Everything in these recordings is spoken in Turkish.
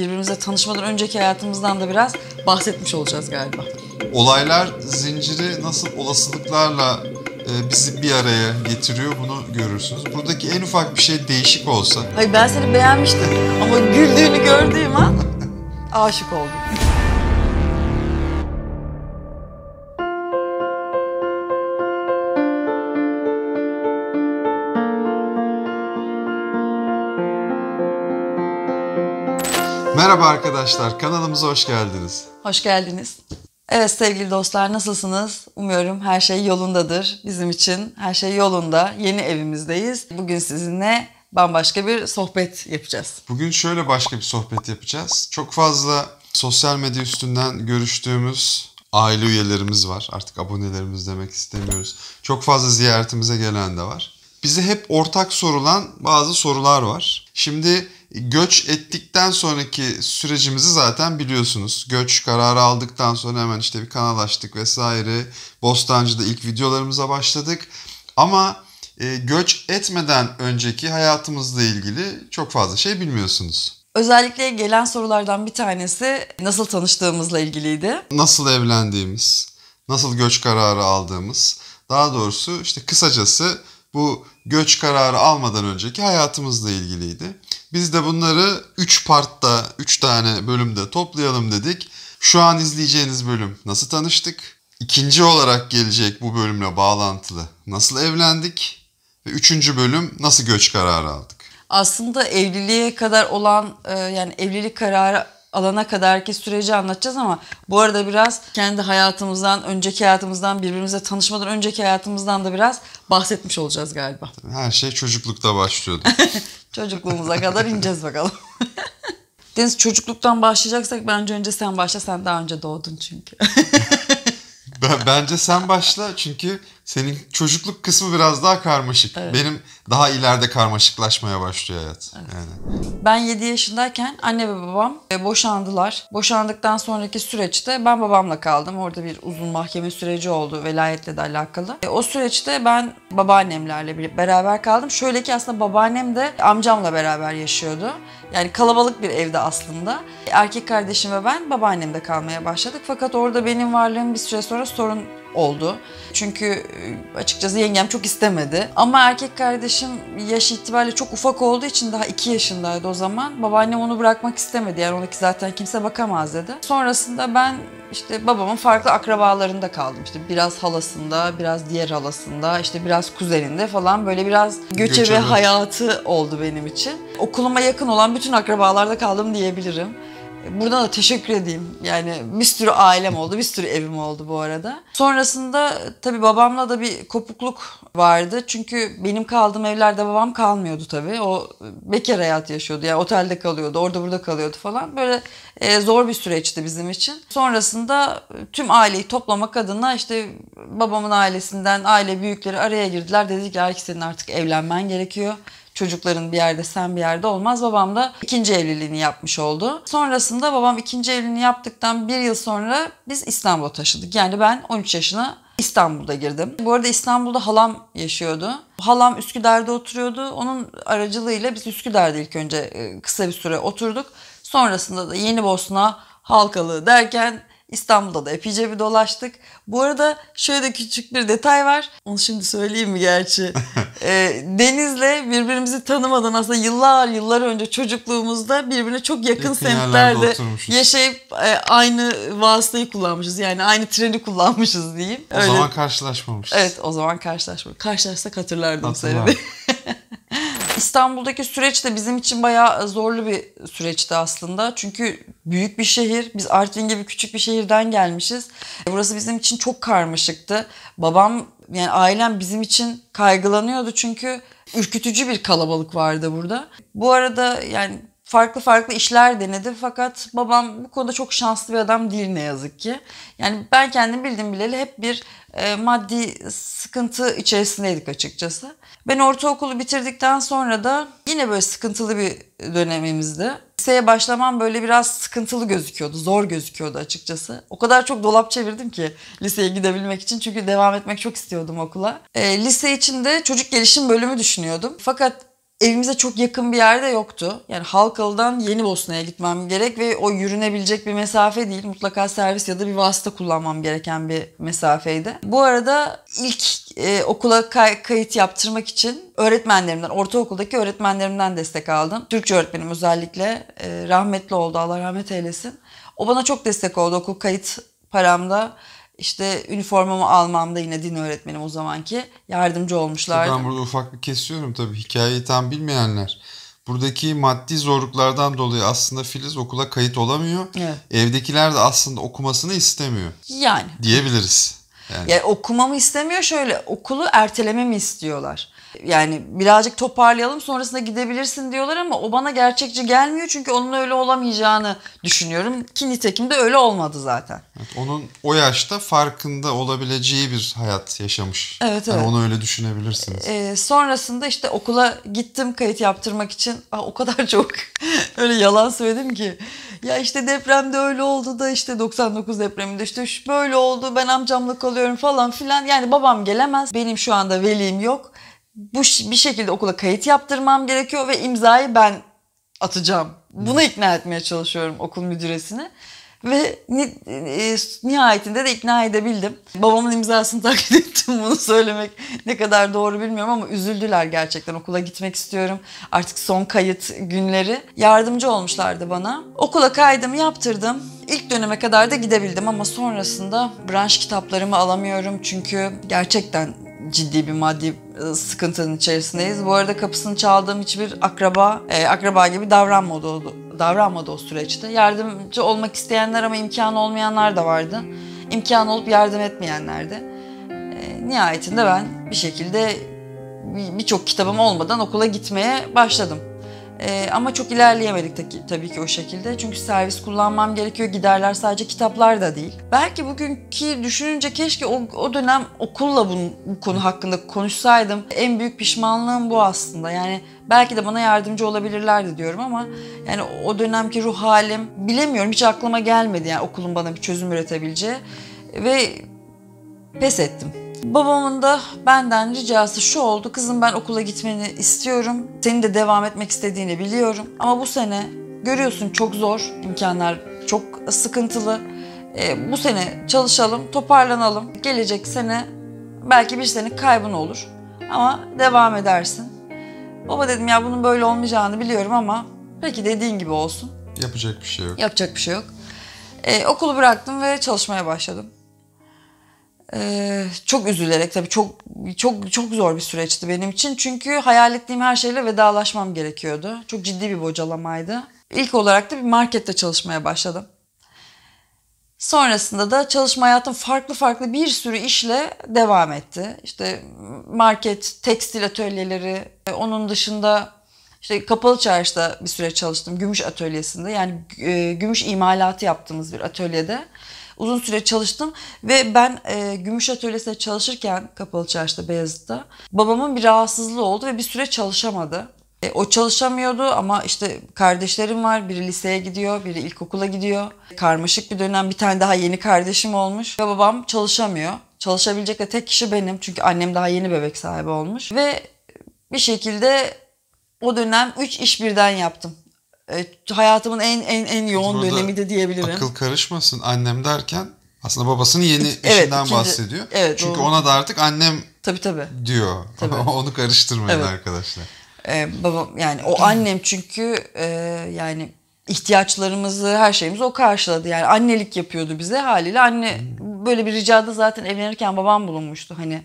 birbirimize tanışmadan önceki hayatımızdan da biraz bahsetmiş olacağız galiba. Olaylar zinciri nasıl olasılıklarla e, bizi bir araya getiriyor bunu görürsünüz. Buradaki en ufak bir şey değişik olsa. Hayır ben seni beğenmiştim ama güldüğünü gördüğüm an aşık oldum. Merhaba arkadaşlar, kanalımıza hoş geldiniz. Hoş geldiniz. Evet sevgili dostlar nasılsınız? Umuyorum her şey yolundadır. Bizim için her şey yolunda. Yeni evimizdeyiz. Bugün sizinle bambaşka bir sohbet yapacağız. Bugün şöyle başka bir sohbet yapacağız. Çok fazla sosyal medya üstünden görüştüğümüz aile üyelerimiz var. Artık abonelerimiz demek istemiyoruz. Çok fazla ziyaretimize gelen de var. Bize hep ortak sorulan bazı sorular var. Şimdi Göç ettikten sonraki sürecimizi zaten biliyorsunuz. Göç kararı aldıktan sonra hemen işte bir kanal açtık vesaire. Bostancı'da ilk videolarımıza başladık. Ama e, göç etmeden önceki hayatımızla ilgili çok fazla şey bilmiyorsunuz. Özellikle gelen sorulardan bir tanesi nasıl tanıştığımızla ilgiliydi. Nasıl evlendiğimiz, nasıl göç kararı aldığımız, daha doğrusu işte kısacası bu göç kararı almadan önceki hayatımızla ilgiliydi. Biz de bunları 3 partta, 3 tane bölümde toplayalım dedik. Şu an izleyeceğiniz bölüm nasıl tanıştık? İkinci olarak gelecek bu bölümle bağlantılı nasıl evlendik? Ve üçüncü bölüm nasıl göç kararı aldık? Aslında evliliğe kadar olan e, yani evlilik kararı alana kadarki süreci anlatacağız ama bu arada biraz kendi hayatımızdan, önceki hayatımızdan, birbirimize tanışmadan önceki hayatımızdan da biraz bahsetmiş olacağız galiba. Her şey çocuklukta başlıyordu. Çocukluğumuza kadar ineceğiz bakalım. Deniz çocukluktan başlayacaksak bence önce sen başla. Sen daha önce doğdun çünkü. bence sen başla çünkü senin çocukluk kısmı biraz daha karmaşık. Evet. Benim daha ileride karmaşıklaşmaya başlıyor hayat. Evet. Yani. Ben 7 yaşındayken anne ve babam e, boşandılar. Boşandıktan sonraki süreçte ben babamla kaldım. Orada bir uzun mahkeme süreci oldu velayetle de alakalı. E, o süreçte ben babaannemlerle beraber kaldım. Şöyle ki aslında babaannem de amcamla beraber yaşıyordu. Yani kalabalık bir evde aslında. E, erkek kardeşim ve ben babaannemde kalmaya başladık. Fakat orada benim varlığım bir süre sonra sorun oldu. Çünkü e, açıkçası yengem çok istemedi. Ama erkek kardeşim yaş itibariyle çok ufak olduğu için daha 2 yaşındaydı o zaman. Babaannem onu bırakmak istemedi. Yani ondaki zaten kimse bakamaz dedi. Sonrasında ben işte babamın farklı akrabalarında kaldım. İşte biraz halasında, biraz diğer halasında, işte biraz kuzeninde falan böyle biraz göçebe, göçebe. hayatı oldu benim için. Okuluma yakın olan bütün akrabalarda kaldım diyebilirim. Buradan da teşekkür edeyim. Yani bir sürü ailem oldu, bir sürü evim oldu bu arada. Sonrasında tabii babamla da bir kopukluk vardı. Çünkü benim kaldığım evlerde babam kalmıyordu tabii. O bekar hayat yaşıyordu. Yani otelde kalıyordu, orada burada kalıyordu falan. Böyle e, zor bir süreçti bizim için. Sonrasında tüm aileyi toplamak adına işte babamın ailesinden aile büyükleri araya girdiler. Dediler ki senin artık evlenmen gerekiyor çocukların bir yerde sen bir yerde olmaz. Babam da ikinci evliliğini yapmış oldu. Sonrasında babam ikinci evliliğini yaptıktan bir yıl sonra biz İstanbul'a taşıdık. Yani ben 13 yaşına İstanbul'da girdim. Bu arada İstanbul'da halam yaşıyordu. Halam Üsküdar'da oturuyordu. Onun aracılığıyla biz Üsküdar'da ilk önce e, kısa bir süre oturduk. Sonrasında da Yeni Bosna, Halkalı derken İstanbul'da da epeyce bir dolaştık. Bu arada şöyle de küçük bir detay var. Onu şimdi söyleyeyim mi gerçi? e, Deniz'le birbirimizi tanımadan aslında yıllar yıllar önce çocukluğumuzda birbirine çok yakın Yakın semtlerde yaşayıp e, aynı vasıtayı kullanmışız. Yani aynı treni kullanmışız diyeyim. O zaman karşılaşmamışız. Evet o zaman karşılaşmamışız. Karşılaşsak hatırlardım Hatırlar. seni. İstanbul'daki süreç de bizim için bayağı e, zorlu bir süreçti aslında. Çünkü büyük bir şehir, biz Artvin gibi küçük bir şehirden gelmişiz. E, burası bizim için çok karmaşıktı. Babam yani ailem bizim için kaygılanıyordu çünkü ürkütücü bir kalabalık vardı burada. Bu arada yani farklı farklı işler denedi fakat babam bu konuda çok şanslı bir adam değil ne yazık ki. Yani ben kendim bildim bileli hep bir e, maddi sıkıntı içerisindeydik açıkçası. Ben ortaokulu bitirdikten sonra da yine böyle sıkıntılı bir dönemimizdi. Liseye başlamam böyle biraz sıkıntılı gözüküyordu, zor gözüküyordu açıkçası. O kadar çok dolap çevirdim ki liseye gidebilmek için çünkü devam etmek çok istiyordum okula. E, lise içinde çocuk gelişim bölümü düşünüyordum. Fakat evimize çok yakın bir yerde yoktu. Yani Halkalı'dan Yeni Bosna'ya gitmem gerek ve o yürünebilecek bir mesafe değil. Mutlaka servis ya da bir vasıta kullanmam gereken bir mesafeydi. Bu arada ilk e, okula kay- kayıt yaptırmak için öğretmenlerimden, ortaokuldaki öğretmenlerimden destek aldım. Türkçe öğretmenim özellikle e, rahmetli oldu Allah rahmet eylesin. O bana çok destek oldu okul kayıt paramda işte üniformamı almamda yine din öğretmenim o zamanki yardımcı olmuşlardı. Ben burada ufak bir kesiyorum tabii hikayeyi tam bilmeyenler. Buradaki maddi zorluklardan dolayı aslında Filiz okula kayıt olamıyor. Evet. Evdekiler de aslında okumasını istemiyor. Yani. Diyebiliriz. Yani. yani okumamı istemiyor şöyle okulu ertelememi istiyorlar. Yani birazcık toparlayalım sonrasında gidebilirsin diyorlar ama o bana gerçekçi gelmiyor çünkü onun öyle olamayacağını düşünüyorum ki nitekim de öyle olmadı zaten. Evet, onun o yaşta farkında olabileceği bir hayat yaşamış. Evet evet. Yani onu öyle düşünebilirsiniz. Ee, sonrasında işte okula gittim kayıt yaptırmak için Aa, o kadar çok öyle yalan söyledim ki ya işte depremde öyle oldu da işte 99 depreminde işte böyle oldu ben amcamla kalıyorum falan filan. Yani babam gelemez. Benim şu anda velim yok bu bir şekilde okula kayıt yaptırmam gerekiyor ve imzayı ben atacağım. Bunu ikna etmeye çalışıyorum okul müdüresini. Ve e, nihayetinde de ikna edebildim. Babamın imzasını takip ettim bunu söylemek ne kadar doğru bilmiyorum ama üzüldüler gerçekten. Okula gitmek istiyorum. Artık son kayıt günleri. Yardımcı olmuşlardı bana. Okula kaydımı yaptırdım. İlk döneme kadar da gidebildim ama sonrasında branş kitaplarımı alamıyorum çünkü gerçekten ciddi bir maddi e, sıkıntının içerisindeyiz. Bu arada kapısını çaldığım hiçbir akraba, e, akraba gibi davranmadı o, davranmadı o süreçte. Yardımcı olmak isteyenler ama imkanı olmayanlar da vardı. İmkan olup yardım etmeyenler de. E, nihayetinde ben bir şekilde birçok kitabım olmadan okula gitmeye başladım. Ee, ama çok ilerleyemedik ta- tabii ki o şekilde. Çünkü servis kullanmam gerekiyor. Giderler sadece kitaplar da değil. Belki bugünkü düşününce keşke o, o dönem okulla bu, bu konu hakkında konuşsaydım. En büyük pişmanlığım bu aslında. Yani belki de bana yardımcı olabilirlerdi diyorum ama yani o dönemki ruh halim bilemiyorum. Hiç aklıma gelmedi yani okulun bana bir çözüm üretebileceği. Ve pes ettim. Babamın da benden ricası şu oldu. Kızım ben okula gitmeni istiyorum. Senin de devam etmek istediğini biliyorum. Ama bu sene görüyorsun çok zor. imkanlar çok sıkıntılı. E, bu sene çalışalım, toparlanalım. Gelecek sene belki bir sene kaybın olur. Ama devam edersin. Baba dedim ya bunun böyle olmayacağını biliyorum ama peki dediğin gibi olsun. Yapacak bir şey yok. Yapacak bir şey yok. E, okulu bıraktım ve çalışmaya başladım. Ee, çok üzülerek tabii çok çok çok zor bir süreçti benim için. Çünkü hayal ettiğim her şeyle vedalaşmam gerekiyordu. Çok ciddi bir bocalamaydı. İlk olarak da bir markette çalışmaya başladım. Sonrasında da çalışma hayatım farklı farklı bir sürü işle devam etti. İşte market, tekstil atölyeleri, e, onun dışında işte kapalı çarşıda bir süre çalıştım. Gümüş atölyesinde yani e, gümüş imalatı yaptığımız bir atölyede uzun süre çalıştım ve ben e, Gümüş Atölyesi'nde çalışırken Kapalı Çarşı'da Beyazıt'ta babamın bir rahatsızlığı oldu ve bir süre çalışamadı. E, o çalışamıyordu ama işte kardeşlerim var. Biri liseye gidiyor, biri ilkokula gidiyor. Karmaşık bir dönem bir tane daha yeni kardeşim olmuş ve babam çalışamıyor. Çalışabilecek de tek kişi benim çünkü annem daha yeni bebek sahibi olmuş. Ve bir şekilde o dönem 3 iş birden yaptım e, hayatımın en en en yoğun Burada dönemi de diyebilirim. Akıl karışmasın annem derken aslında babasının yeni evet, eşinden ikinci, bahsediyor. Evet, Çünkü doğru. ona da artık annem tabii, tabii. diyor. Tabii. Onu karıştırmayın evet. arkadaşlar. Ee, babam yani o annem çünkü e, yani ihtiyaçlarımızı her şeyimizi o karşıladı. Yani annelik yapıyordu bize haliyle. Anne böyle bir ricada zaten evlenirken babam bulunmuştu. Hani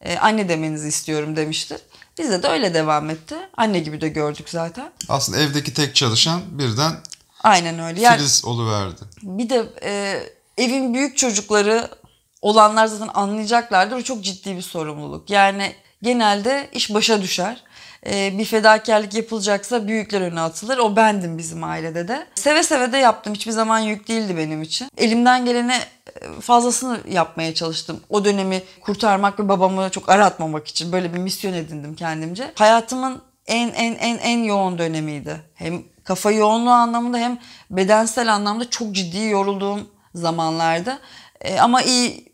e, anne demenizi istiyorum demişti. Bizde de öyle devam etti. Anne gibi de gördük zaten. Aslında evdeki tek çalışan birden Aynen öyle. Yani, Filiz oluverdi. Bir de e, evin büyük çocukları olanlar zaten anlayacaklardır. O çok ciddi bir sorumluluk. Yani genelde iş başa düşer. E, bir fedakarlık yapılacaksa büyükler öne atılır. O bendim bizim ailede de. Seve seve de yaptım. Hiçbir zaman yük değildi benim için. Elimden geleni fazlasını yapmaya çalıştım. O dönemi kurtarmak ve babamı çok aratmamak için böyle bir misyon edindim kendimce. Hayatımın en en en en yoğun dönemiydi. Hem kafa yoğunluğu anlamında hem bedensel anlamda çok ciddi yorulduğum zamanlardı. E, ama iyi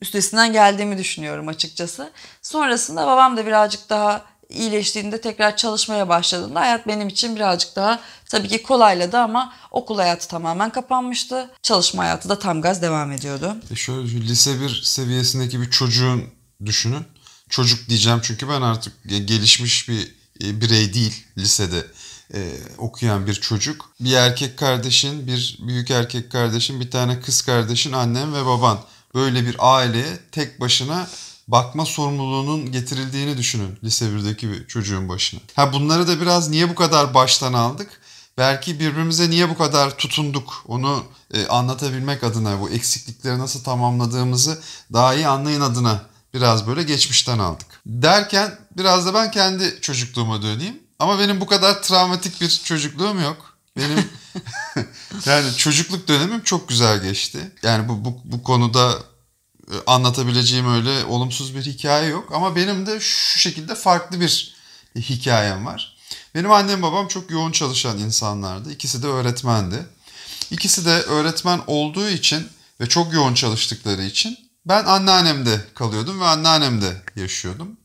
üstesinden geldiğimi düşünüyorum açıkçası. Sonrasında babam da birazcık daha iyileştiğinde tekrar çalışmaya başladığında hayat benim için birazcık daha tabii ki kolayladı ama okul hayatı tamamen kapanmıştı. Çalışma hayatı da tam gaz devam ediyordu. E şöyle lise bir seviyesindeki bir çocuğun düşünün. Çocuk diyeceğim çünkü ben artık gelişmiş bir e, birey değil lisede e, okuyan bir çocuk. Bir erkek kardeşin, bir büyük erkek kardeşin, bir tane kız kardeşin, annem ve baban. Böyle bir aileye tek başına bakma sorumluluğunun getirildiğini düşünün lise 1'deki bir çocuğun başına. Ha bunları da biraz niye bu kadar baştan aldık? Belki birbirimize niye bu kadar tutunduk onu e, anlatabilmek adına bu eksiklikleri nasıl tamamladığımızı daha iyi anlayın adına biraz böyle geçmişten aldık. Derken biraz da ben kendi çocukluğuma döneyim. Ama benim bu kadar travmatik bir çocukluğum yok. Benim yani çocukluk dönemim çok güzel geçti. Yani bu, bu, bu konuda e, anlatabileceğim öyle olumsuz bir hikaye yok. Ama benim de şu şekilde farklı bir hikayem var. Benim annem babam çok yoğun çalışan insanlardı. İkisi de öğretmendi. İkisi de öğretmen olduğu için ve çok yoğun çalıştıkları için ben anneannemde kalıyordum ve anneannemde yaşıyordum.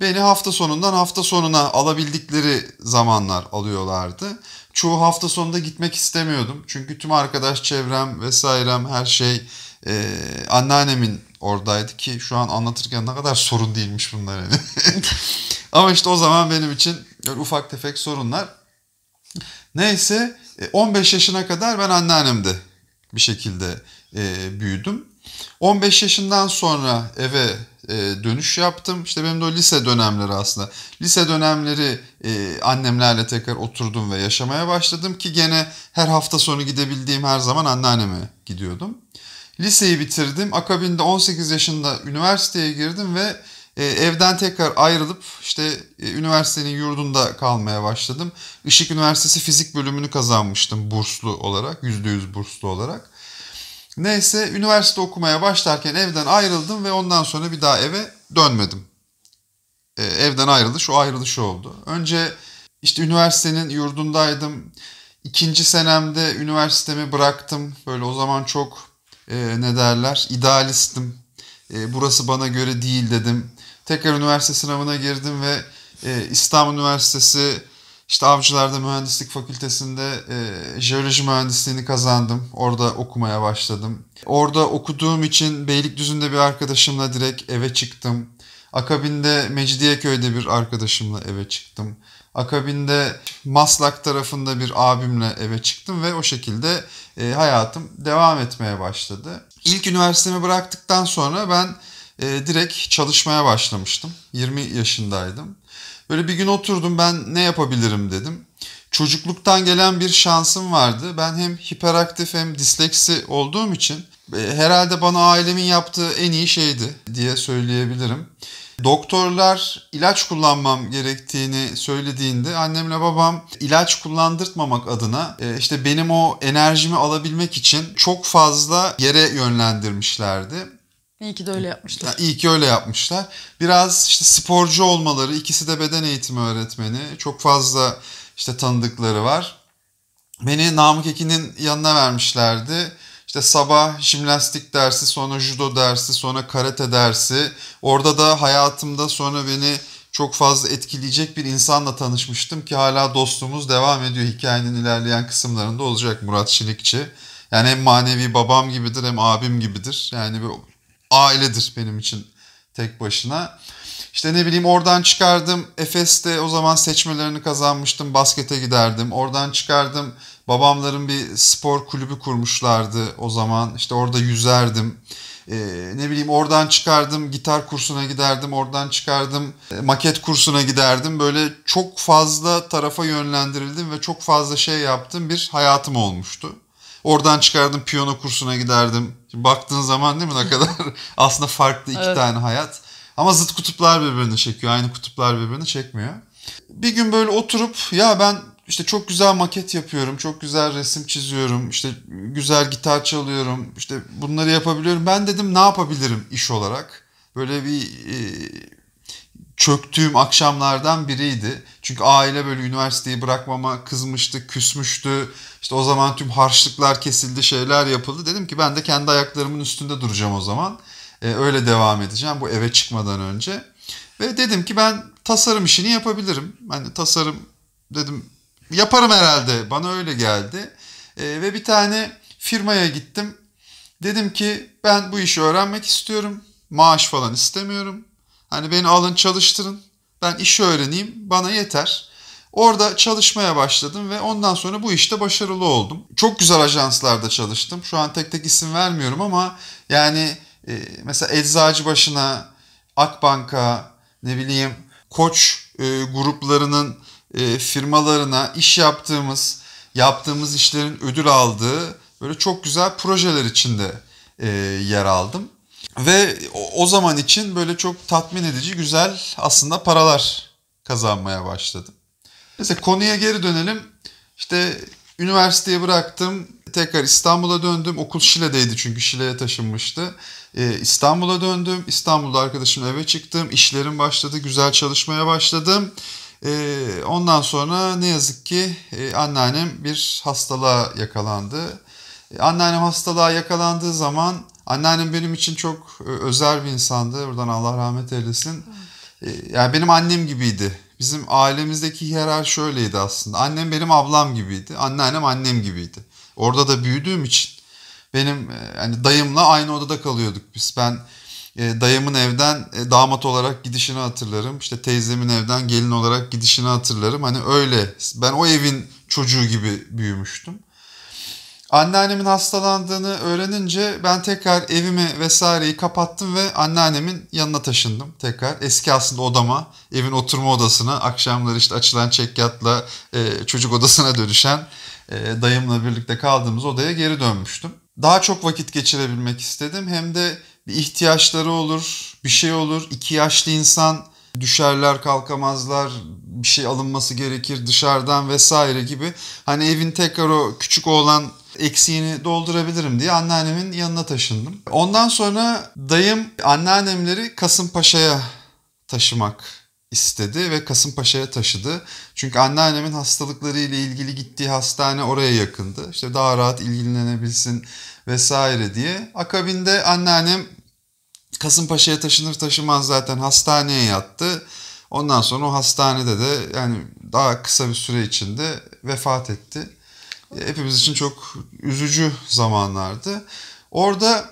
Beni hafta sonundan hafta sonuna alabildikleri zamanlar alıyorlardı. Çoğu hafta sonunda gitmek istemiyordum. Çünkü tüm arkadaş çevrem vesairem her şey e, anneannemin oradaydı ki şu an anlatırken ne kadar sorun değilmiş bunlar hani. Ama işte o zaman benim için ufak tefek sorunlar. Neyse 15 e, yaşına kadar ben anneannemde bir şekilde e, büyüdüm. 15 yaşından sonra eve e, dönüş yaptım. İşte benim de o lise dönemleri aslında. Lise dönemleri e, annemlerle tekrar oturdum ve yaşamaya başladım ki gene her hafta sonu gidebildiğim her zaman anneanneme gidiyordum. Liseyi bitirdim. Akabinde 18 yaşında üniversiteye girdim ve e, evden tekrar ayrılıp işte e, üniversitenin yurdunda kalmaya başladım. Işık Üniversitesi Fizik bölümünü kazanmıştım burslu olarak, %100 burslu olarak. Neyse üniversite okumaya başlarken evden ayrıldım ve ondan sonra bir daha eve dönmedim. E, evden ayrılış o ayrılış oldu. Önce işte üniversitenin yurdundaydım. İkinci senemde üniversitemi bıraktım. Böyle o zaman çok e, ne derler idealistim. E, burası bana göre değil dedim. Tekrar üniversite sınavına girdim ve e, İstanbul Üniversitesi işte Avcılar'da Mühendislik Fakültesi'nde e, jeoloji mühendisliğini kazandım. Orada okumaya başladım. Orada okuduğum için Beylikdüzü'nde bir arkadaşımla direkt eve çıktım. Akabinde Mecidiyeköy'de bir arkadaşımla eve çıktım. Akabinde Maslak tarafında bir abimle eve çıktım ve o şekilde e, hayatım devam etmeye başladı. İlk üniversitemi bıraktıktan sonra ben e, direkt çalışmaya başlamıştım. 20 yaşındaydım. Böyle bir gün oturdum ben ne yapabilirim dedim. Çocukluktan gelen bir şansım vardı. Ben hem hiperaktif hem disleksi olduğum için e, herhalde bana ailemin yaptığı en iyi şeydi diye söyleyebilirim. Doktorlar ilaç kullanmam gerektiğini söylediğinde annemle babam ilaç kullandırtmamak adına e, işte benim o enerjimi alabilmek için çok fazla yere yönlendirmişlerdi. İyi ki de öyle yapmışlar. Ya, iyi ki öyle yapmışlar. Biraz işte sporcu olmaları, ikisi de beden eğitimi öğretmeni. Çok fazla işte tanıdıkları var. Beni Namık Ekin'in yanına vermişlerdi işte sabah jimnastik dersi, sonra judo dersi, sonra karate dersi. Orada da hayatımda sonra beni çok fazla etkileyecek bir insanla tanışmıştım ki hala dostluğumuz devam ediyor. Hikayenin ilerleyen kısımlarında olacak Murat Şilikçi. Yani hem manevi babam gibidir hem abim gibidir. Yani bir ailedir benim için tek başına. İşte ne bileyim oradan çıkardım. Efes'te o zaman seçmelerini kazanmıştım. Baskete giderdim. Oradan çıkardım. Babamların bir spor kulübü kurmuşlardı o zaman. İşte orada yüzerdim. Ee, ne bileyim oradan çıkardım gitar kursuna giderdim. Oradan çıkardım e, maket kursuna giderdim. Böyle çok fazla tarafa yönlendirildim ve çok fazla şey yaptım. Bir hayatım olmuştu. Oradan çıkardım piyano kursuna giderdim. Şimdi baktığın zaman değil mi ne kadar aslında farklı iki evet. tane hayat. Ama zıt kutuplar birbirini çekiyor. Aynı kutuplar birbirini çekmiyor. Bir gün böyle oturup ya ben işte çok güzel maket yapıyorum, çok güzel resim çiziyorum, işte güzel gitar çalıyorum, işte bunları yapabiliyorum. Ben dedim ne yapabilirim iş olarak? Böyle bir e, çöktüğüm akşamlardan biriydi. Çünkü aile böyle üniversiteyi bırakmama kızmıştı, küsmüştü. İşte o zaman tüm harçlıklar kesildi, şeyler yapıldı. Dedim ki ben de kendi ayaklarımın üstünde duracağım o zaman. E, öyle devam edeceğim bu eve çıkmadan önce. Ve dedim ki ben tasarım işini yapabilirim. Hani tasarım dedim Yaparım herhalde. Bana öyle geldi. E, ve bir tane firmaya gittim. Dedim ki ben bu işi öğrenmek istiyorum. Maaş falan istemiyorum. Hani beni alın çalıştırın. Ben işi öğreneyim. Bana yeter. Orada çalışmaya başladım ve ondan sonra bu işte başarılı oldum. Çok güzel ajanslarda çalıştım. Şu an tek tek isim vermiyorum ama yani e, mesela Eczacıbaşı'na, Akbank'a, ne bileyim Koç e, gruplarının e, firmalarına iş yaptığımız, yaptığımız işlerin ödül aldığı böyle çok güzel projeler içinde e, yer aldım. Ve o, zaman için böyle çok tatmin edici güzel aslında paralar kazanmaya başladım. Mesela konuya geri dönelim. İşte üniversiteyi bıraktım. Tekrar İstanbul'a döndüm. Okul Şile'deydi çünkü Şile'ye taşınmıştı. Ee, İstanbul'a döndüm. İstanbul'da arkadaşımla eve çıktım. İşlerim başladı. Güzel çalışmaya başladım. Ee, ondan sonra ne yazık ki e, anneannem bir hastalığa yakalandı. E, anneannem hastalığa yakalandığı zaman anneannem benim için çok e, özel bir insandı. Buradan Allah rahmet eylesin. E, yani benim annem gibiydi. Bizim ailemizdeki hiyerarşi şöyleydi aslında. Annem benim ablam gibiydi. Anneannem annem gibiydi. Orada da büyüdüğüm için benim e, yani dayımla aynı odada kalıyorduk biz. Ben e, dayımın evden e, damat olarak gidişini hatırlarım. İşte teyzemin evden gelin olarak gidişini hatırlarım. Hani öyle ben o evin çocuğu gibi büyümüştüm. Anneannemin hastalandığını öğrenince ben tekrar evimi vesaireyi kapattım ve anneannemin yanına taşındım tekrar. Eski aslında odama, evin oturma odasına, akşamları işte açılan çekyatla e, çocuk odasına dönüşen e, dayımla birlikte kaldığımız odaya geri dönmüştüm. Daha çok vakit geçirebilmek istedim hem de bir ihtiyaçları olur, bir şey olur. İki yaşlı insan düşerler, kalkamazlar, bir şey alınması gerekir dışarıdan vesaire gibi. Hani evin tekrar o küçük oğlan eksiğini doldurabilirim diye anneannemin yanına taşındım. Ondan sonra dayım anneannemleri Kasımpaşa'ya taşımak istedi ve Kasımpaşa'ya taşıdı. Çünkü anneannemin hastalıkları ile ilgili gittiği hastane oraya yakındı. İşte daha rahat ilgilenebilsin vesaire diye. Akabinde anneannem Kasımpaşa'ya taşınır taşımaz zaten hastaneye yattı. Ondan sonra o hastanede de yani daha kısa bir süre içinde vefat etti. Hepimiz için çok üzücü zamanlardı. Orada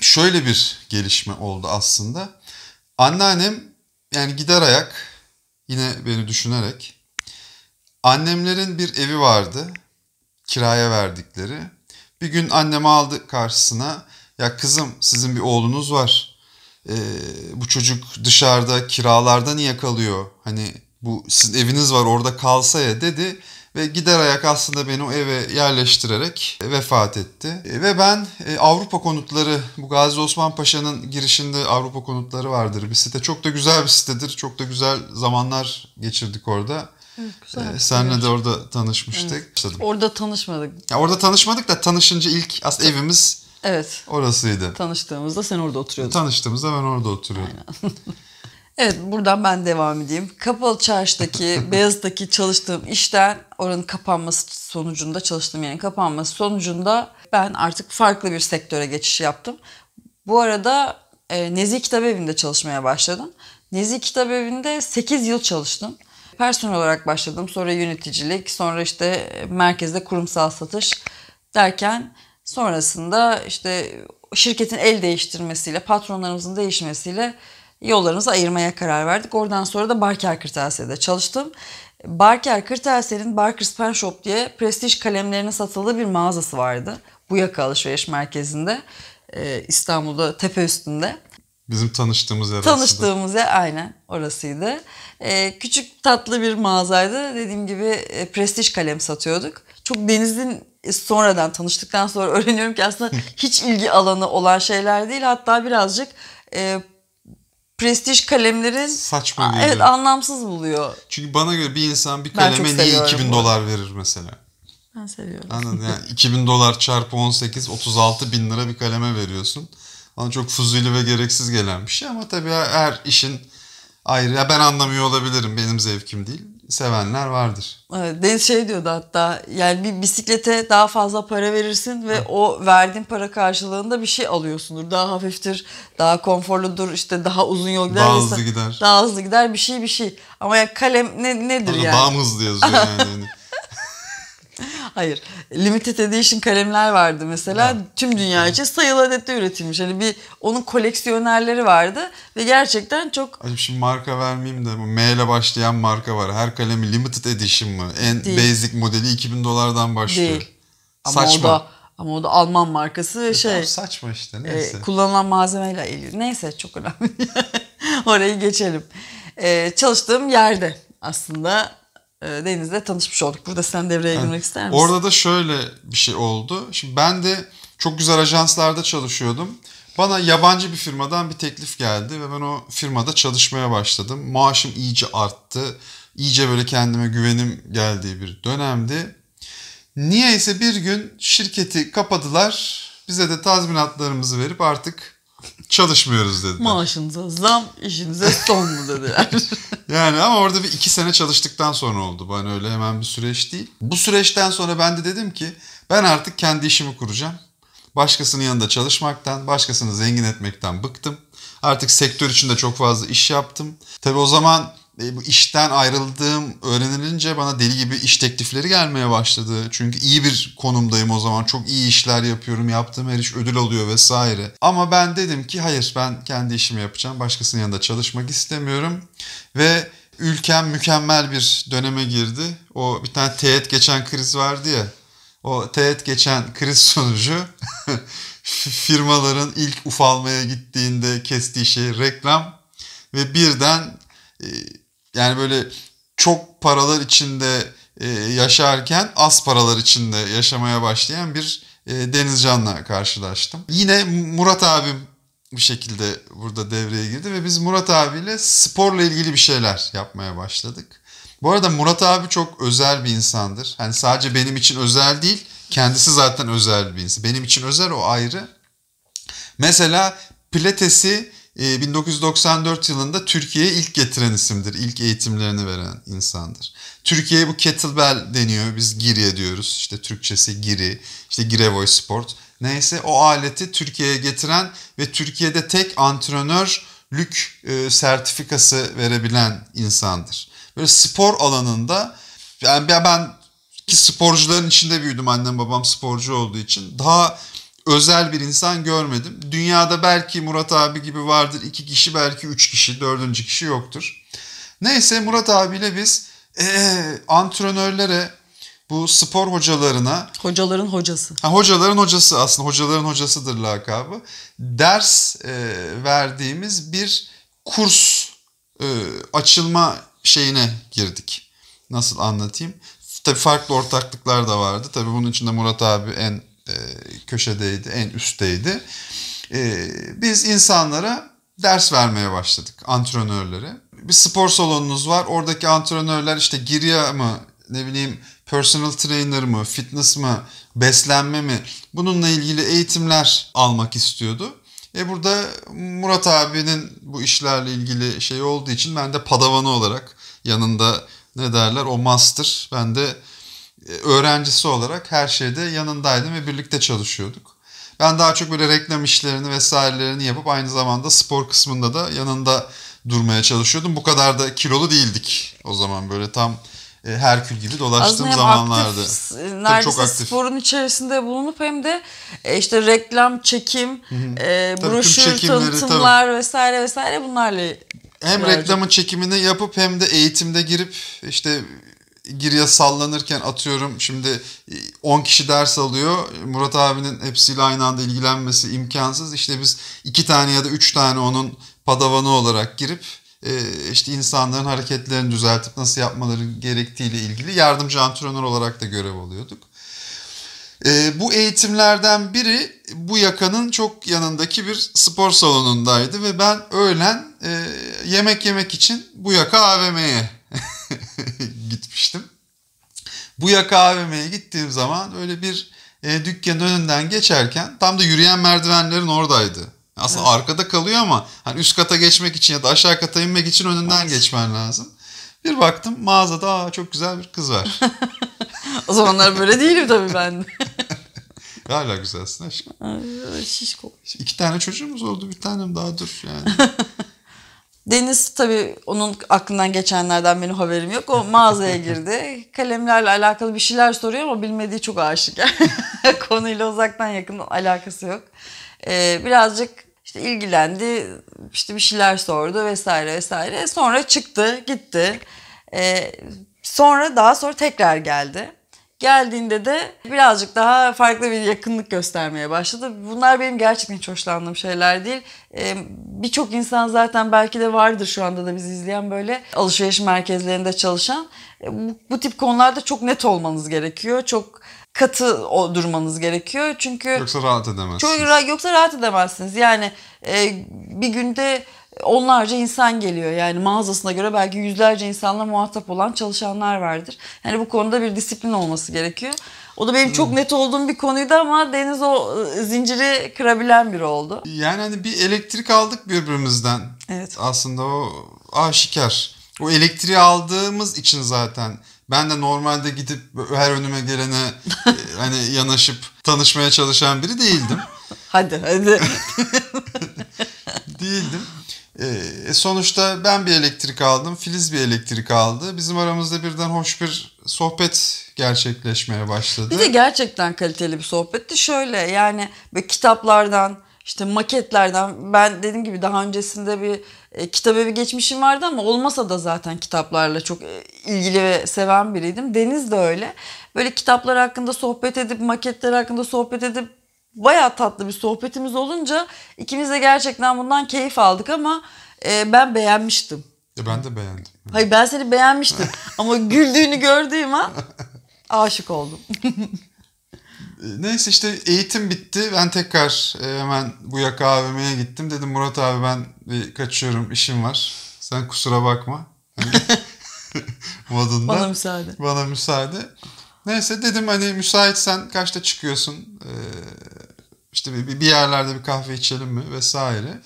şöyle bir gelişme oldu aslında. Anneannem yani gider ayak yine beni düşünerek. Annemlerin bir evi vardı kiraya verdikleri. Bir gün anneme aldı karşısına. Ya kızım sizin bir oğlunuz var. Ee, bu çocuk dışarıda kiralarda niye kalıyor? Hani bu sizin eviniz var orada kalsa ya dedi ve gider ayak aslında beni o eve yerleştirerek vefat etti. E, ve ben e, Avrupa konutları, bu Gazi Osman Paşa'nın girişinde Avrupa konutları vardır bir site. Çok da güzel bir sitedir. Çok da güzel zamanlar geçirdik orada. Evet, e, güzel. Ee, senle de orada tanışmıştık. Evet. İşte, orada tanışmadık. Ya orada tanışmadık da tanışınca ilk aslında evimiz Evet. Orasıydı. Tanıştığımızda sen orada oturuyordun. Tanıştığımızda ben orada oturuyordum. Aynen. Evet buradan ben devam edeyim. Kapalı çarşıdaki, Beyazıt'taki çalıştığım işten oranın kapanması sonucunda, çalıştığım yani kapanması sonucunda ben artık farklı bir sektöre geçiş yaptım. Bu arada e, Nezih Kitap Evi'nde çalışmaya başladım. Nezih Kitap Evi'nde 8 yıl çalıştım. Personel olarak başladım. Sonra yöneticilik, sonra işte merkezde kurumsal satış derken sonrasında işte şirketin el değiştirmesiyle, patronlarımızın değişmesiyle yollarımızı ayırmaya karar verdik. Oradan sonra da Barker Kırtasiye'de çalıştım. Barker Kırtasiye'nin Barkers Pen Shop diye prestij kalemlerinin satıldığı bir mağazası vardı. Bu yaka alışveriş merkezinde. E, İstanbul'da tepe üstünde. Bizim tanıştığımız yer Tanıştığımız yer aynen orasıydı. Ee, küçük tatlı bir mağazaydı. Dediğim gibi e, prestij kalem satıyorduk. Çok Deniz'in e, sonradan tanıştıktan sonra öğreniyorum ki aslında hiç ilgi alanı olan şeyler değil. Hatta birazcık e, prestij kalemlerin, saçma geliyor. Evet anlamsız buluyor. Çünkü bana göre bir insan bir kaleme niye 2000 dolar verir mesela? Ben seviyorum. Anladın yani 2000 dolar çarpı 18 36 bin lira bir kaleme veriyorsun. Bana çok fuzuli ve gereksiz gelen bir şey ama tabii her işin ayrı. Ya ben anlamıyor olabilirim benim zevkim değil sevenler vardır. Deniz şey diyordu hatta yani bir bisiklete daha fazla para verirsin ve ha. o verdiğin para karşılığında bir şey alıyorsundur. Daha hafiftir, daha konforludur, işte daha uzun yol gider. Daha hızlı gider. Daha hızlı gider bir şey bir şey. Ama ya yani kalem ne, nedir Orada yani? Daha hızlı yazıyor yani. Hani. Hayır. Limited edition kalemler vardı mesela. Ha. Tüm dünya için sayılı adette üretilmiş. Hani bir onun koleksiyonerleri vardı ve gerçekten çok Hadi şimdi marka vermeyeyim de bu M ile başlayan marka var. Her kalemi limited edition mı? En Değil. basic modeli 2000 dolardan başlıyor. Değil. Ama Saçma. o da ama o da Alman markası ve şey. saçma işte e, neyse. E, kullanılan malzemeyle ilgili. Neyse çok önemli. Orayı geçelim. E, çalıştığım yerde aslında ee, Deniz'le tanışmış olduk. Burada sen devreye girmek evet. ister misin? Orada da şöyle bir şey oldu. Şimdi ben de çok güzel ajanslarda çalışıyordum. Bana yabancı bir firmadan bir teklif geldi ve ben o firmada çalışmaya başladım. Maaşım iyice arttı. İyice böyle kendime güvenim geldiği bir dönemdi. Niyeyse bir gün şirketi kapadılar. Bize de tazminatlarımızı verip artık çalışmıyoruz dedi. Maaşınıza zam, işinize son mu dediler. yani ama orada bir iki sene çalıştıktan sonra oldu. Ben öyle hemen bir süreç değil. Bu süreçten sonra ben de dedim ki ben artık kendi işimi kuracağım. Başkasının yanında çalışmaktan, başkasını zengin etmekten bıktım. Artık sektör içinde çok fazla iş yaptım. Tabi o zaman e, bu işten ayrıldığım öğrenilince bana deli gibi iş teklifleri gelmeye başladı. Çünkü iyi bir konumdayım o zaman. Çok iyi işler yapıyorum. Yaptığım her iş ödül alıyor vesaire. Ama ben dedim ki hayır ben kendi işimi yapacağım. Başkasının yanında çalışmak istemiyorum. Ve ülkem mükemmel bir döneme girdi. O bir tane teğet geçen kriz vardı ya. O teğet geçen kriz sonucu firmaların ilk ufalmaya gittiğinde kestiği şey reklam ve birden e, yani böyle çok paralar içinde e, yaşarken az paralar içinde yaşamaya başlayan bir e, Denizcan'la karşılaştım. Yine Murat abim bir şekilde burada devreye girdi ve biz Murat abiyle sporla ilgili bir şeyler yapmaya başladık. Bu arada Murat abi çok özel bir insandır. Hani sadece benim için özel değil, kendisi zaten özel bir insan. Benim için özel o ayrı. Mesela pilatesi e, ee, 1994 yılında Türkiye'ye ilk getiren isimdir. İlk eğitimlerini veren insandır. Türkiye'ye bu kettlebell deniyor. Biz giriye diyoruz. İşte Türkçesi giri. İşte girevoy sport. Neyse o aleti Türkiye'ye getiren ve Türkiye'de tek antrenörlük e, sertifikası verebilen insandır. Böyle spor alanında yani ben ki sporcuların içinde büyüdüm annem babam sporcu olduğu için daha özel bir insan görmedim. Dünyada belki Murat abi gibi vardır. iki kişi belki üç kişi, dördüncü kişi yoktur. Neyse Murat abiyle biz ee, antrenörlere, bu spor hocalarına... Hocaların hocası. Ha, hocaların hocası aslında. Hocaların hocasıdır lakabı. Ders e, verdiğimiz bir kurs e, açılma şeyine girdik. Nasıl anlatayım? Tabii farklı ortaklıklar da vardı. Tabii bunun içinde Murat abi en e, köşedeydi, en üstteydi. E, biz insanlara ders vermeye başladık, antrenörlere. Bir spor salonunuz var, oradaki antrenörler işte giriya mı, ne bileyim personal trainer mı, fitness mı, beslenme mi bununla ilgili eğitimler almak istiyordu. E burada Murat abinin bu işlerle ilgili şey olduğu için ben de padavanı olarak yanında ne derler o master ben de e, öğrencisi olarak her şeyde yanındaydım ve birlikte çalışıyorduk. Ben daha çok böyle reklam işlerini vesairelerini yapıp aynı zamanda spor kısmında da yanında durmaya çalışıyordum. Bu kadar da kilolu değildik o zaman böyle tam e, Herkül gibi dolaştığım Aslında zamanlarda. Aktif, e, neredeyse çok aktif. sporun içerisinde bulunup hem de işte reklam, çekim, e, tabii broşür, tanıtımlar tabii. vesaire vesaire bunlarla hem reklamın çekimini yapıp hem de eğitimde girip işte giriye sallanırken atıyorum şimdi 10 e, kişi ders alıyor. Murat abinin hepsiyle aynı anda ilgilenmesi imkansız. İşte biz iki tane ya da üç tane onun padavanı olarak girip e, işte insanların hareketlerini düzeltip nasıl yapmaları gerektiğiyle ilgili yardımcı antrenör olarak da görev alıyorduk. E, bu eğitimlerden biri bu yakanın çok yanındaki bir spor salonundaydı ve ben öğlen yemek yemek için bu yaka AVM'ye gitmiştim. yaka AVM'ye gittiğim zaman öyle bir e, dükkanın önünden geçerken tam da yürüyen merdivenlerin oradaydı. Aslında evet. arkada kalıyor ama hani üst kata geçmek için ya da aşağı kata inmek için önünden geçmen lazım. Bir baktım mağazada Aa, çok güzel bir kız var. o zamanlar böyle değilim tabii ben. Hala güzelsin aşkım. Ay, şişko. İki tane çocuğumuz oldu bir tanem daha dur yani. Deniz tabii onun aklından geçenlerden benim haberim yok. O mağazaya girdi. Kalemlerle alakalı bir şeyler soruyor ama bilmediği çok aşık aşikar. Konuyla uzaktan yakın alakası yok. Ee, birazcık işte ilgilendi, işte bir şeyler sordu vesaire vesaire. Sonra çıktı, gitti. Ee, sonra daha sonra tekrar geldi. Geldiğinde de birazcık daha farklı bir yakınlık göstermeye başladı. Bunlar benim gerçekten hiç hoşlandığım şeyler değil. Ee, Birçok insan zaten belki de vardır şu anda da bizi izleyen böyle alışveriş merkezlerinde çalışan. Ee, bu, bu tip konularda çok net olmanız gerekiyor. Çok katı o durmanız gerekiyor. Çünkü yoksa rahat edemezsiniz. Çok yoksa rahat edemezsiniz. Yani e, bir günde onlarca insan geliyor. Yani mağazasına göre belki yüzlerce insanla muhatap olan çalışanlar vardır. Yani bu konuda bir disiplin olması gerekiyor. O da benim çok hmm. net olduğum bir konuydu ama Deniz o ıı, zinciri kırabilen biri oldu. Yani hani bir elektrik aldık birbirimizden. Evet. Aslında o aşikar. O elektriği aldığımız için zaten ben de normalde gidip her önüme gelene e, hani yanaşıp tanışmaya çalışan biri değildim. hadi hadi. değildim. E, e, sonuçta ben bir elektrik aldım, Filiz bir elektrik aldı. Bizim aramızda birden hoş bir sohbet gerçekleşmeye başladı. Bir de gerçekten kaliteli bir sohbetti. Şöyle yani böyle kitaplardan, işte maketlerden ben dediğim gibi daha öncesinde bir e, kitap evi geçmişim vardı ama olmasa da zaten kitaplarla çok e, ilgili ve seven biriydim. Deniz de öyle. Böyle kitaplar hakkında sohbet edip maketler hakkında sohbet edip baya tatlı bir sohbetimiz olunca ikimiz de gerçekten bundan keyif aldık ama e, ben beğenmiştim. Ya e, ben de beğendim. Hayır ben seni beğenmiştim ama güldüğünü gördüğüm an aşık oldum. E, neyse işte eğitim bitti. Ben tekrar e, hemen bu yaka AVM'ye gittim. Dedim Murat abi ben bir kaçıyorum işim var. Sen kusura bakma. Hani modunda. Bana müsaade. Bana müsaade. Neyse dedim hani müsaitsen kaçta çıkıyorsun? İşte bir, bir yerlerde bir kahve içelim mi vesaire.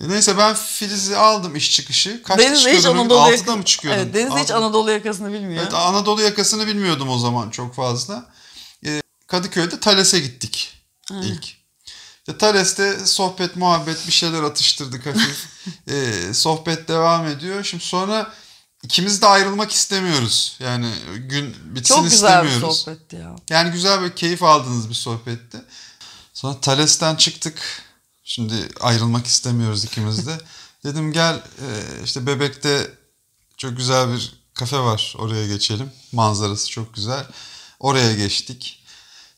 E, neyse ben Filiz'i aldım iş çıkışı. Kaç Deniz hiç Anadolu Altıda mı çıkıyordum? Evet, Deniz hiç Anadolu yakasını bilmiyor. Evet, Anadolu yakasını bilmiyordum o zaman çok fazla. Ee, Kadıköy'de Thales'e gittik ha. ilk. İşte Thales'te sohbet, muhabbet bir şeyler atıştırdık hafif. ee, sohbet devam ediyor. Şimdi sonra ikimiz de ayrılmak istemiyoruz. Yani gün bitsin istemiyoruz. Çok güzel istemiyoruz. bir sohbetti ya. Yani güzel bir keyif aldığınız bir sohbetti. Sonra Thales'ten çıktık. Şimdi ayrılmak istemiyoruz ikimiz de. Dedim gel e, işte Bebek'te çok güzel bir kafe var. Oraya geçelim. Manzarası çok güzel. Oraya geçtik.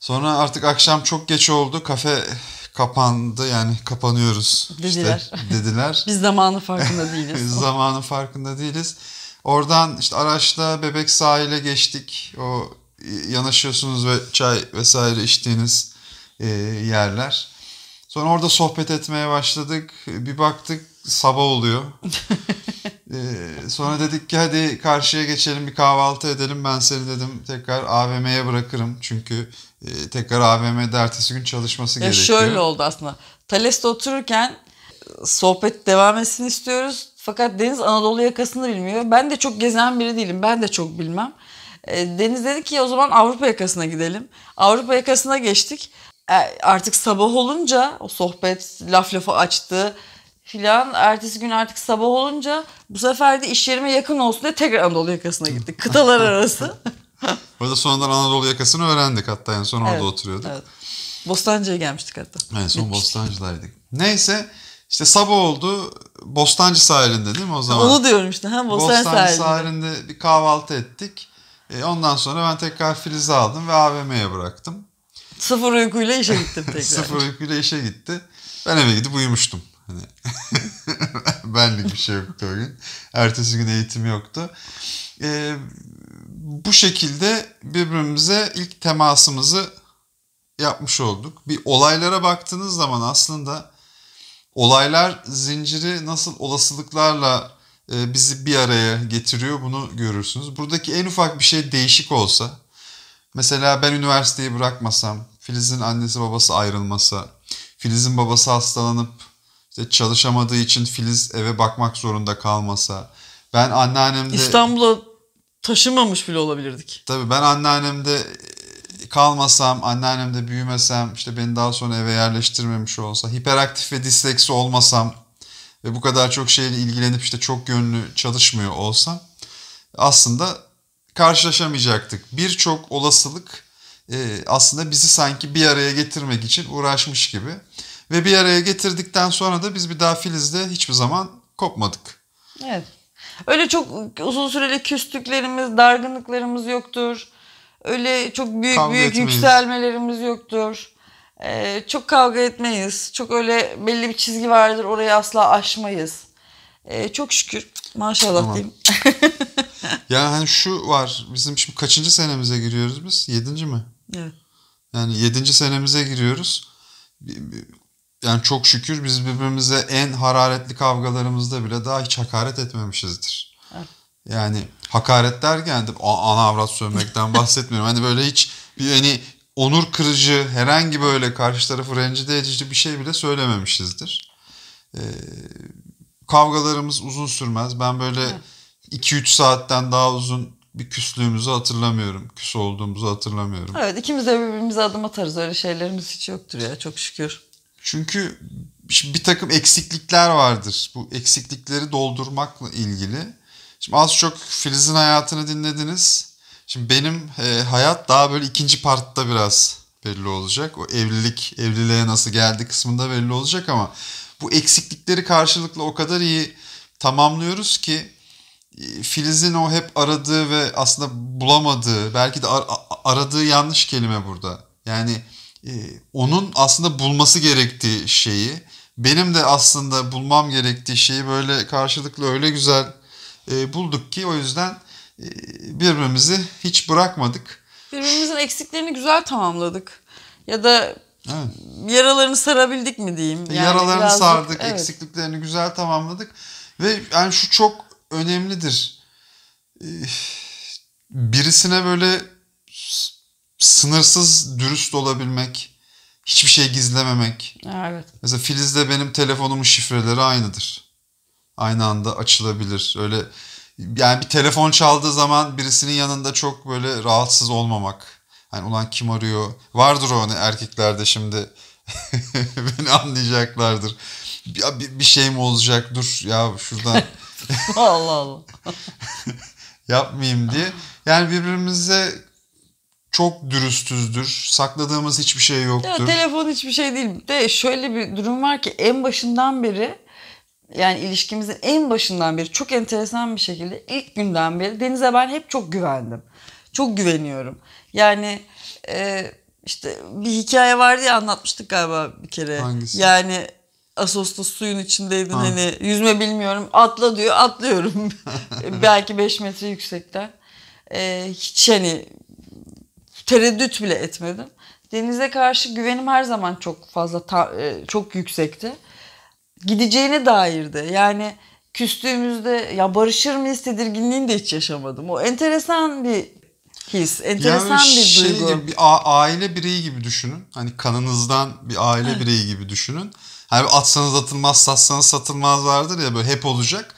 Sonra artık akşam çok geç oldu. Kafe kapandı yani kapanıyoruz. Dediler. İşte, dediler. Biz zamanı farkında değiliz. Biz zamanı farkında değiliz. Oradan işte araçla Bebek sahile geçtik. O yanaşıyorsunuz ve çay vesaire içtiğiniz e, yerler. Sonra orada sohbet etmeye başladık. Bir baktık sabah oluyor. ee, sonra dedik ki hadi karşıya geçelim bir kahvaltı edelim. Ben seni dedim tekrar AVM'ye bırakırım. Çünkü e, tekrar AVM'de ertesi gün çalışması ya gerekiyor. Şöyle oldu aslında. Thales'te otururken e, sohbet devam etsin istiyoruz. Fakat Deniz Anadolu yakasını bilmiyor. Ben de çok gezen biri değilim. Ben de çok bilmem. E, Deniz dedi ki o zaman Avrupa yakasına gidelim. Avrupa yakasına geçtik. E, artık sabah olunca o sohbet laf lafa açtı filan. Ertesi gün artık sabah olunca bu sefer de iş yerime yakın olsun diye tekrar Anadolu yakasına gittik. Kıtalar arası. Orada sonradan Anadolu yakasını öğrendik hatta en son orada evet, oturuyorduk. Evet. Bostancı'ya gelmiştik hatta. En son Bostancı'daydık. Neyse işte sabah oldu Bostancı sahilinde değil mi o zaman? Onu diyorum işte. Ha, Bostancı, Bostancı sahilinde. sahilinde bir kahvaltı ettik. E, ondan sonra ben tekrar Filiz'i aldım ve AVM'ye bıraktım. Sıfır uykuyla işe gittim tekrar. Sıfır uykuyla işe gitti. Ben eve gidip uyumuştum. Hani benlik bir şey yoktu o gün. Ertesi gün eğitim yoktu. Ee, bu şekilde birbirimize ilk temasımızı yapmış olduk. Bir olaylara baktığınız zaman aslında olaylar zinciri nasıl olasılıklarla e, bizi bir araya getiriyor bunu görürsünüz. Buradaki en ufak bir şey değişik olsa mesela ben üniversiteyi bırakmasam Filiz'in annesi babası ayrılması, Filiz'in babası hastalanıp işte çalışamadığı için Filiz eve bakmak zorunda kalmasa. Ben anneannemde... İstanbul'a taşınmamış bile olabilirdik. Tabii ben anneannemde kalmasam, anneannemde büyümesem, işte beni daha sonra eve yerleştirmemiş olsa, hiperaktif ve disleksi olmasam ve bu kadar çok şeyle ilgilenip işte çok yönlü çalışmıyor olsam aslında karşılaşamayacaktık. Birçok olasılık ee, aslında bizi sanki bir araya getirmek için uğraşmış gibi. Ve bir araya getirdikten sonra da biz bir daha Filiz'de hiçbir zaman kopmadık. Evet. Öyle çok uzun süreli küstüklerimiz, dargınlıklarımız yoktur. Öyle çok büyük kavga büyük etmeyiz. yükselmelerimiz yoktur. Ee, çok kavga etmeyiz. Çok öyle belli bir çizgi vardır. Orayı asla aşmayız. Ee, çok şükür. Maşallah tamam. diyeyim. yani hani şu var. Bizim şimdi kaçıncı senemize giriyoruz biz? Yedinci mi? Yani yedinci senemize giriyoruz. Yani çok şükür biz birbirimize en hararetli kavgalarımızda bile daha hiç hakaret etmemişizdir. Evet. Yani hakaret derken de ana avrat sövmekten bahsetmiyorum. hani böyle hiç bir hani onur kırıcı herhangi böyle karşı tarafı rencide edici bir şey bile söylememişizdir. Ee, kavgalarımız uzun sürmez. Ben böyle evet. 2-3 saatten daha uzun bir küslüğümüzü hatırlamıyorum. Küs olduğumuzu hatırlamıyorum. Evet ikimiz de birbirimize adım atarız. Öyle şeylerimiz hiç yoktur ya çok şükür. Çünkü şimdi bir takım eksiklikler vardır. Bu eksiklikleri doldurmakla ilgili. Şimdi az çok Filiz'in hayatını dinlediniz. Şimdi benim e, hayat daha böyle ikinci partta biraz belli olacak. O evlilik, evliliğe nasıl geldi kısmında belli olacak ama bu eksiklikleri karşılıklı o kadar iyi tamamlıyoruz ki Filiz'in o hep aradığı ve aslında bulamadığı, belki de ar- aradığı yanlış kelime burada. Yani e, onun aslında bulması gerektiği şeyi, benim de aslında bulmam gerektiği şeyi böyle karşılıklı öyle güzel e, bulduk ki o yüzden e, birbirimizi hiç bırakmadık. Birbirimizin eksiklerini güzel tamamladık. Ya da evet. yaralarını sarabildik mi diyeyim. E, yani yaralarını birazcık, sardık, evet. eksikliklerini güzel tamamladık. Ve yani şu çok önemlidir. Ee, birisine böyle sınırsız dürüst olabilmek, hiçbir şey gizlememek. Evet. Mesela Filiz'de benim telefonumun şifreleri aynıdır. Aynı anda açılabilir. Öyle yani bir telefon çaldığı zaman birisinin yanında çok böyle rahatsız olmamak. Hani ulan kim arıyor? Vardır o hani erkeklerde şimdi beni anlayacaklardır ya bir, bir şey mi olacak dur ya şuradan. Allah Allah. Yapmayayım diye. Yani birbirimize çok dürüstüzdür. Sakladığımız hiçbir şey yoktur. Ya, telefon hiçbir şey değil. De şöyle bir durum var ki en başından beri yani ilişkimizin en başından beri çok enteresan bir şekilde ilk günden beri Deniz'e ben hep çok güvendim. Çok güveniyorum. Yani e, işte bir hikaye vardı ya anlatmıştık galiba bir kere. Hangisi? Yani Asos'ta suyun içindeydin ha. hani yüzme bilmiyorum atla diyor atlıyorum belki 5 metre yüksekten ee, hiç hani tereddüt bile etmedim denize karşı güvenim her zaman çok fazla ta, e, çok yüksekti gideceğine dairdi yani küstüğümüzde ya barışır mıyız tedirginliğini de hiç yaşamadım o enteresan bir his. Enteresan yani bir şey duygu. Gibi, bir aile bireyi gibi düşünün. Hani kanınızdan bir aile bireyi gibi düşünün. Hani atsanız atılmaz, satsanız satılmaz vardır ya böyle hep olacak.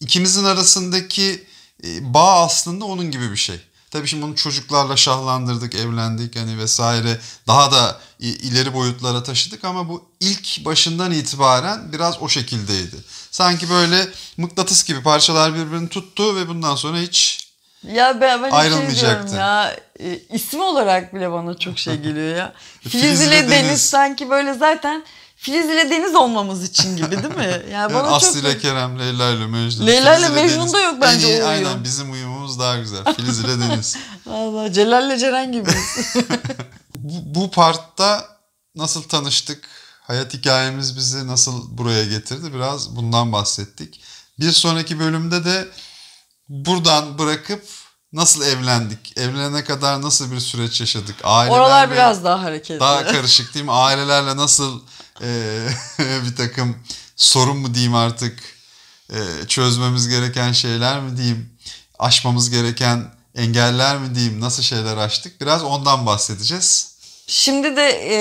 İkimizin arasındaki e, bağ aslında onun gibi bir şey. Tabii şimdi bunu çocuklarla şahlandırdık, evlendik hani vesaire. Daha da ileri boyutlara taşıdık ama bu ilk başından itibaren biraz o şekildeydi. Sanki böyle mıknatıs gibi parçalar birbirini tuttu ve bundan sonra hiç ya ben, ben hani şey ayrılmayacaktı. Şey ya e, isim olarak bile bana çok şey geliyor ya. Filiz ile Deniz. Deniz sanki böyle zaten deniz olmamız için gibi değil mi? Yani bana yani Aslı ile Kerem, Leyla ile Mecnun. Leyla ile Mecnun da yok bence iyi, Aynen bizim uyumumuz daha güzel. Filiz ile Deniz. Valla Celal ile Ceren gibi. bu, bu partta nasıl tanıştık? Hayat hikayemiz bizi nasıl buraya getirdi? Biraz bundan bahsettik. Bir sonraki bölümde de buradan bırakıp nasıl evlendik? Evlenene kadar nasıl bir süreç yaşadık? Ailelerle Oralar biraz daha hareketli. Daha karışık değil mi? Ailelerle nasıl ee, bir takım sorun mu diyeyim artık e, çözmemiz gereken şeyler mi diyeyim aşmamız gereken engeller mi diyeyim nasıl şeyler açtık biraz ondan bahsedeceğiz. Şimdi de e,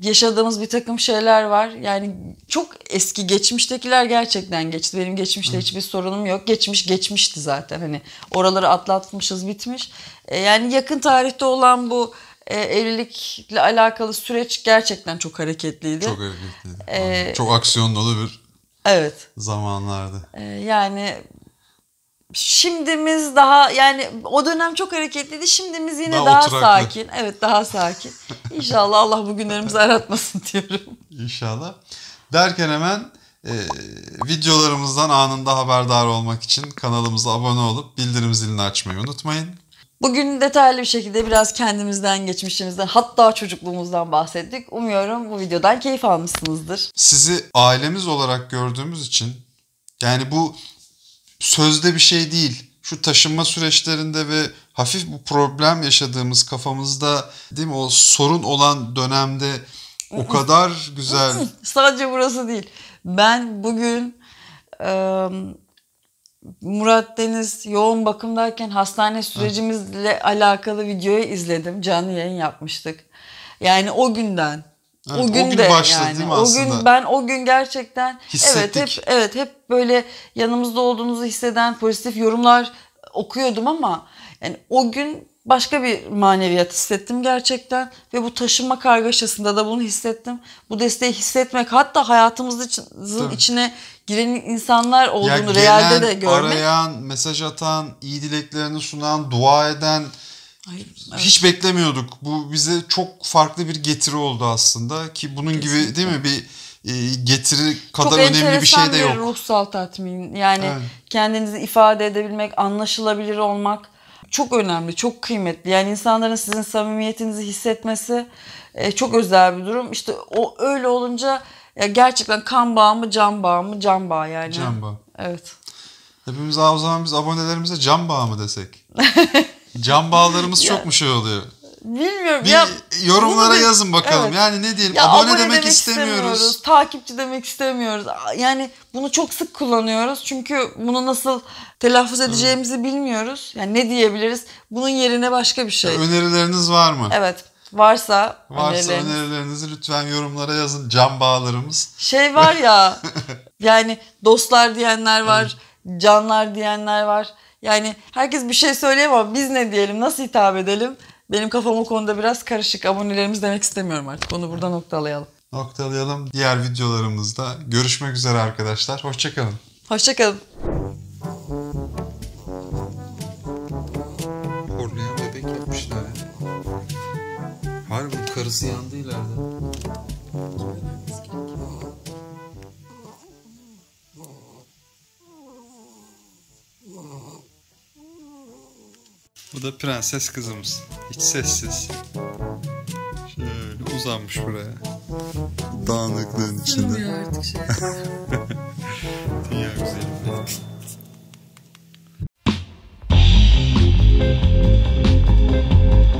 yaşadığımız bir takım şeyler var. Yani çok eski geçmiştekiler gerçekten geçti. Benim geçmişte Hı. hiçbir sorunum yok. Geçmiş geçmişti zaten. Hani oraları atlatmışız, bitmiş. E, yani yakın tarihte olan bu e, evlilikle alakalı süreç gerçekten çok hareketliydi. Çok hareketliydi. Ee, çok aksiyon dolu bir evet. zamanlardı. Ee, yani şimdimiz daha yani o dönem çok hareketliydi. Şimdimiz yine daha, daha sakin. Evet daha sakin. İnşallah Allah bugünlerimizi aratmasın diyorum. İnşallah. Derken hemen e, videolarımızdan anında haberdar olmak için kanalımıza abone olup bildirim zilini açmayı unutmayın. Bugün detaylı bir şekilde biraz kendimizden, geçmişimizden hatta çocukluğumuzdan bahsettik. Umuyorum bu videodan keyif almışsınızdır. Sizi ailemiz olarak gördüğümüz için yani bu sözde bir şey değil. Şu taşınma süreçlerinde ve hafif bu problem yaşadığımız kafamızda değil mi o sorun olan dönemde o kadar güzel. Sadece burası değil. Ben bugün Murat Deniz yoğun bakımdayken hastane sürecimizle ha. alakalı videoyu izledim. Canlı yayın yapmıştık. Yani o günden Evet, o gün, o gün de başladı yani. değil mi O gün ben o gün gerçekten Hissettik. evet hep evet hep böyle yanımızda olduğunuzu hisseden pozitif yorumlar okuyordum ama yani o gün başka bir maneviyat hissettim gerçekten ve bu taşınma kargaşasında da bunu hissettim. Bu desteği hissetmek hatta hayatımızın Tabii. içine giren insanlar olduğunu ya gelen, de görmek. arayan, mesaj atan, iyi dileklerini sunan, dua eden Ay, evet. hiç beklemiyorduk. Bu bize çok farklı bir getiri oldu aslında ki bunun Kesinlikle. gibi değil mi bir e, getiri kadar Çok önemli bir şey de yok. Çok ruhsal tatmin. Yani evet. kendinizi ifade edebilmek, anlaşılabilir olmak çok önemli, çok kıymetli. Yani insanların sizin samimiyetinizi hissetmesi e, çok özel bir durum. İşte o öyle olunca ya gerçekten kan bağı mı, can bağı mı, can bağı yani. Can bağı. Evet. Hepimiz o zaman biz abonelerimize can bağı mı desek? can bağlarımız çok mu şey oluyor? Bilmiyorum bir ya. Yorumlara de, yazın bakalım. Evet. Yani ne diyelim? Ya, abone, abone demek, demek istemiyoruz. istemiyoruz. Takipçi demek istemiyoruz. Yani bunu çok sık kullanıyoruz. Çünkü bunu nasıl telaffuz edeceğimizi evet. bilmiyoruz. Yani ne diyebiliriz? Bunun yerine başka bir şey. Ya, önerileriniz var mı? Evet. Varsa, varsa önerileriniz... önerilerinizi lütfen yorumlara yazın. Can bağlarımız. Şey var ya. yani dostlar diyenler var. Canlar diyenler var. Yani herkes bir şey söyleyemem. Biz ne diyelim? Nasıl hitap edelim? Benim kafam o konuda biraz karışık. Abonelerimiz demek istemiyorum artık. Onu burada noktalayalım. Noktalayalım. Diğer videolarımızda görüşmek üzere arkadaşlar. Hoşçakalın. Hoşçakalın. Horlayan bebek yapmışlar. Harbi karısı yandı ileride. Bu da prenses kızımız. Hiç sessiz. Şöyle uzanmış buraya. Dağınıklığın içinde. Sığmıyor artık şey. Dünya